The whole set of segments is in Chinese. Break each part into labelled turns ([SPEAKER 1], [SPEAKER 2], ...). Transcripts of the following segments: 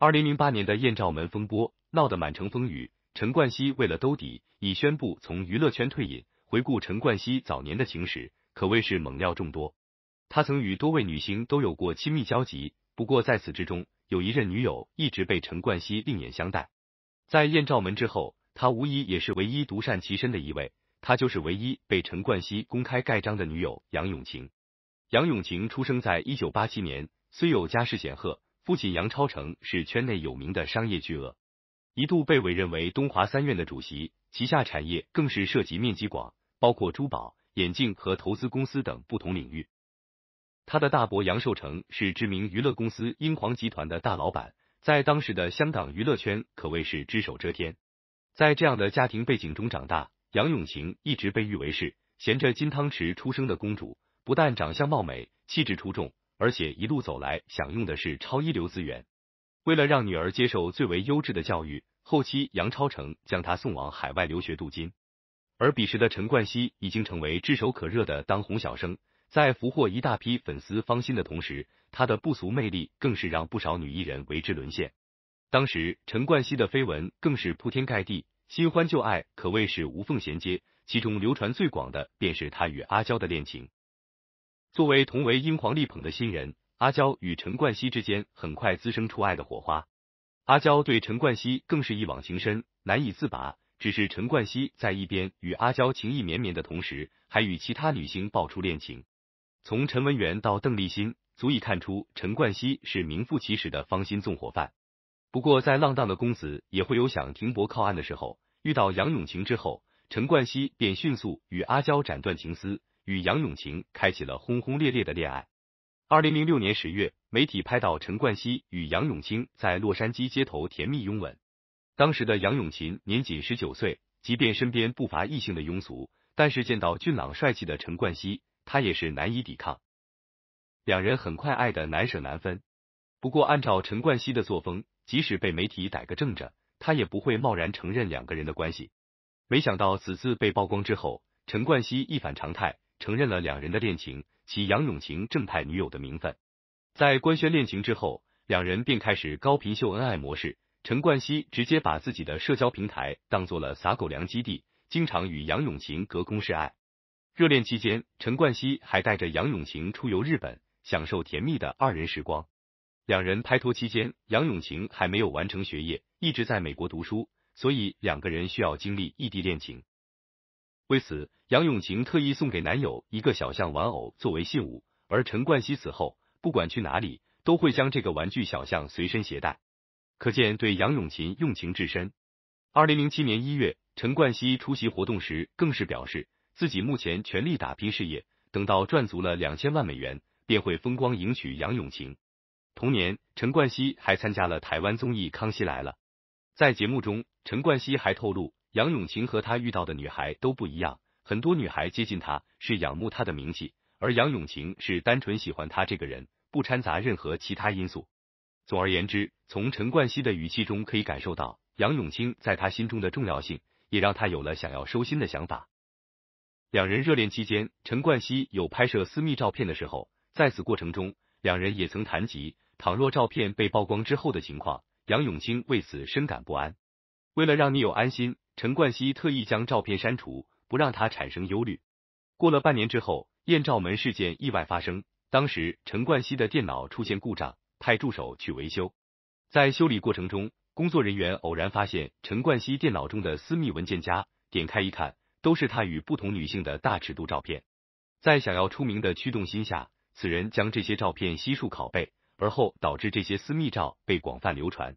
[SPEAKER 1] 二零零八年的艳照门风波闹得满城风雨，陈冠希为了兜底，已宣布从娱乐圈退隐。回顾陈冠希早年的情史，可谓是猛料众多。他曾与多位女星都有过亲密交集，不过在此之中，有一任女友一直被陈冠希另眼相待。在艳照门之后，他无疑也是唯一独善其身的一位。他就是唯一被陈冠希公开盖章的女友杨永晴。杨永晴出生在一九八七年，虽有家世显赫。不仅杨超成是圈内有名的商业巨鳄，一度被委任为东华三院的主席，旗下产业更是涉及面积广，包括珠宝、眼镜和投资公司等不同领域。他的大伯杨受成是知名娱乐公司英皇集团的大老板，在当时的香港娱乐圈可谓是只手遮天。在这样的家庭背景中长大，杨永晴一直被誉为是衔着金汤匙出生的公主，不但长相貌美，气质出众。而且一路走来，享用的是超一流资源。为了让女儿接受最为优质的教育，后期杨超成将她送往海外留学镀金。而彼时的陈冠希已经成为炙手可热的当红小生，在俘获一大批粉丝芳心的同时，他的不俗魅力更是让不少女艺人为之沦陷。当时陈冠希的绯闻更是铺天盖地，新欢旧爱可谓是无缝衔接。其中流传最广的便是他与阿娇的恋情。作为同为英皇力捧的新人，阿娇与陈冠希之间很快滋生出爱的火花。阿娇对陈冠希更是一往情深，难以自拔。只是陈冠希在一边与阿娇情意绵绵的同时，还与其他女星爆出恋情。从陈文媛到邓丽欣，足以看出陈冠希是名副其实的芳心纵火犯。不过，在浪荡的公子也会有想停泊靠岸的时候。遇到杨永晴之后，陈冠希便迅速与阿娇斩断情丝。与杨永晴开启了轰轰烈烈的恋爱。二零零六年十月，媒体拍到陈冠希与杨永晴在洛杉矶街头甜蜜拥吻。当时的杨永晴年仅十九岁，即便身边不乏异性的庸俗，但是见到俊朗帅气的陈冠希，他也是难以抵抗。两人很快爱得难舍难分。不过，按照陈冠希的作风，即使被媒体逮个正着，他也不会贸然承认两个人的关系。没想到此次被曝光之后，陈冠希一反常态。承认了两人的恋情，其杨永晴正派女友的名分。在官宣恋情之后，两人便开始高频秀恩爱模式。陈冠希直接把自己的社交平台当做了撒狗粮基地，经常与杨永晴隔空示爱。热恋期间，陈冠希还带着杨永晴出游日本，享受甜蜜的二人时光。两人拍拖期间，杨永晴还没有完成学业，一直在美国读书，所以两个人需要经历异地恋情。为此，杨永晴特意送给男友一个小象玩偶作为信物，而陈冠希此后不管去哪里，都会将这个玩具小象随身携带，可见对杨永晴用情至深。二零零七年一月，陈冠希出席活动时，更是表示自己目前全力打拼事业，等到赚足了两千万美元，便会风光迎娶杨永晴。同年，陈冠希还参加了台湾综艺《康熙来了》，在节目中，陈冠希还透露。杨永晴和他遇到的女孩都不一样，很多女孩接近他是仰慕他的名气，而杨永晴是单纯喜欢他这个人，不掺杂任何其他因素。总而言之，从陈冠希的语气中可以感受到杨永晴在他心中的重要性，也让他有了想要收心的想法。两人热恋期间，陈冠希有拍摄私密照片的时候，在此过程中，两人也曾谈及倘若照片被曝光之后的情况，杨永晴为此深感不安。为了让你有安心，陈冠希特意将照片删除，不让他产生忧虑。过了半年之后，艳照门事件意外发生。当时陈冠希的电脑出现故障，派助手去维修。在修理过程中，工作人员偶然发现陈冠希电脑中的私密文件夹，点开一看，都是他与不同女性的大尺度照片。在想要出名的驱动心下，此人将这些照片悉数拷贝，而后导致这些私密照被广泛流传。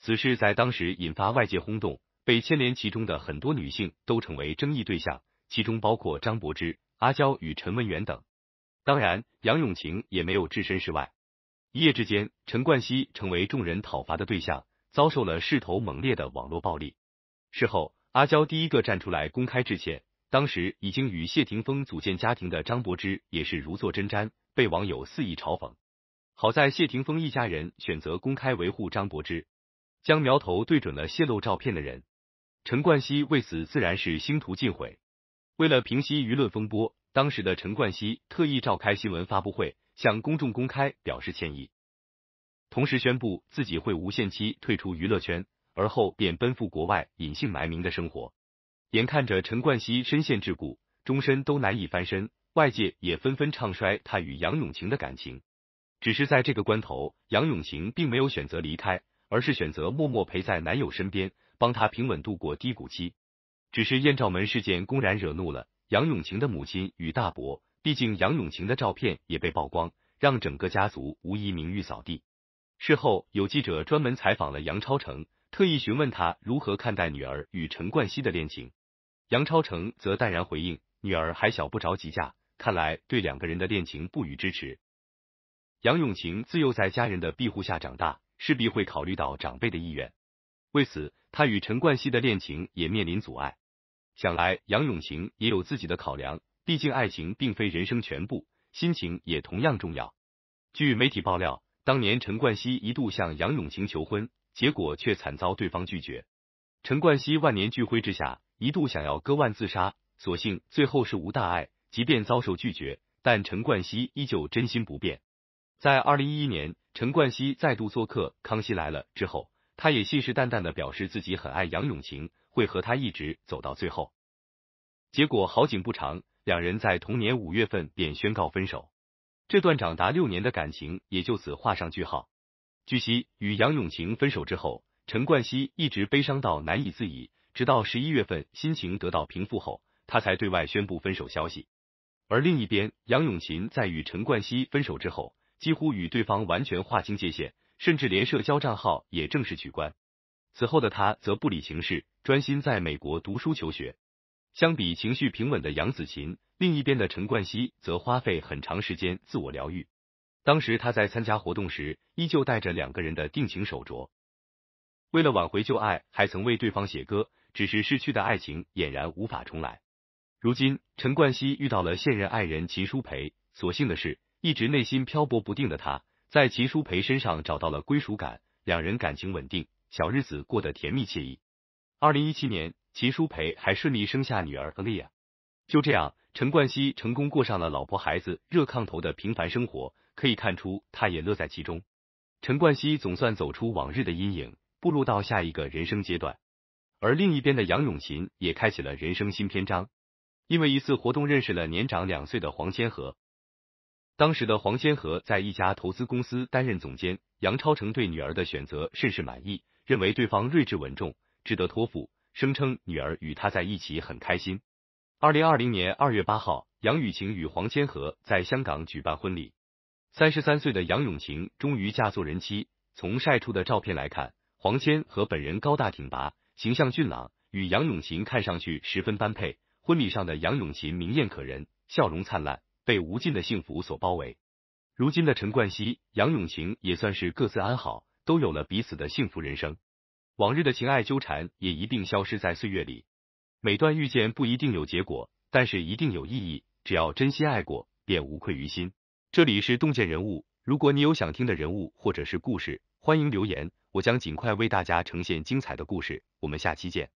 [SPEAKER 1] 此事在当时引发外界轰动，被牵连其中的很多女性都成为争议对象，其中包括张柏芝、阿娇与陈文媛等。当然，杨永晴也没有置身事外。一夜之间，陈冠希成为众人讨伐的对象，遭受了势头猛烈的网络暴力。事后，阿娇第一个站出来公开致歉。当时已经与谢霆锋组建家庭的张柏芝也是如坐针毡，被网友肆意嘲讽。好在谢霆锋一家人选择公开维护张柏芝。将苗头对准了泄露照片的人，陈冠希为此自然是星途尽毁。为了平息舆论风波，当时的陈冠希特意召开新闻发布会，向公众公开表示歉意，同时宣布自己会无限期退出娱乐圈，而后便奔赴国外隐姓埋名的生活。眼看着陈冠希身陷桎梏，终身都难以翻身，外界也纷纷唱衰他与杨永晴的感情。只是在这个关头，杨永晴并没有选择离开。而是选择默默陪在男友身边，帮他平稳度过低谷期。只是艳照门事件公然惹怒了杨永晴的母亲与大伯，毕竟杨永晴的照片也被曝光，让整个家族无疑名誉扫地。事后，有记者专门采访了杨超成，特意询问他如何看待女儿与陈冠希的恋情。杨超成则淡然回应：“女儿还小，不着急嫁。”看来对两个人的恋情不予支持。杨永晴自幼在家人的庇护下长大。势必会考虑到长辈的意愿，为此，他与陈冠希的恋情也面临阻碍。想来杨永晴也有自己的考量，毕竟爱情并非人生全部，心情也同样重要。据媒体爆料，当年陈冠希一度向杨永晴求婚，结果却惨遭对方拒绝。陈冠希万念俱灰之下，一度想要割腕自杀，所幸最后是无大碍。即便遭受拒绝，但陈冠希依旧真心不变。在二零一一年，陈冠希再度做客《康熙来了》之后，他也信誓旦旦的表示自己很爱杨永晴，会和他一直走到最后。结果好景不长，两人在同年五月份便宣告分手，这段长达六年的感情也就此画上句号。据悉，与杨永晴分手之后，陈冠希一直悲伤到难以自已，直到十一月份心情得到平复后，他才对外宣布分手消息。而另一边，杨永琴在与陈冠希分手之后。几乎与对方完全划清界限，甚至连社交账号也正式取关。此后的他则不理情事，专心在美国读书求学。相比情绪平稳的杨子晴，另一边的陈冠希则花费很长时间自我疗愈。当时他在参加活动时，依旧戴着两个人的定情手镯。为了挽回旧爱，还曾为对方写歌，只是逝去的爱情俨然无法重来。如今陈冠希遇到了现任爱人秦舒培，所幸的是。一直内心漂泊不定的他，在秦舒培身上找到了归属感，两人感情稳定，小日子过得甜蜜惬意。二零一七年，秦舒培还顺利生下女儿和丽亚。就这样，陈冠希成功过上了老婆孩子热炕头的平凡生活，可以看出他也乐在其中。陈冠希总算走出往日的阴影，步入到下一个人生阶段。而另一边的杨永琴也开启了人生新篇章，因为一次活动认识了年长两岁的黄千和。当时的黄千和在一家投资公司担任总监，杨超成对女儿的选择甚是满意，认为对方睿智稳重，值得托付，声称女儿与他在一起很开心。二零二零年二月八号，杨雨晴与黄千和在香港举办婚礼。三十三岁的杨永晴终于嫁做人妻。从晒出的照片来看，黄千和本人高大挺拔，形象俊朗，与杨永晴看上去十分般配。婚礼上的杨永晴明艳可人，笑容灿烂。被无尽的幸福所包围。如今的陈冠希、杨永晴也算是各自安好，都有了彼此的幸福人生。往日的情爱纠缠也一定消失在岁月里。每段遇见不一定有结果，但是一定有意义。只要真心爱过，便无愧于心。这里是洞见人物，如果你有想听的人物或者是故事，欢迎留言，我将尽快为大家呈现精彩的故事。我们下期见。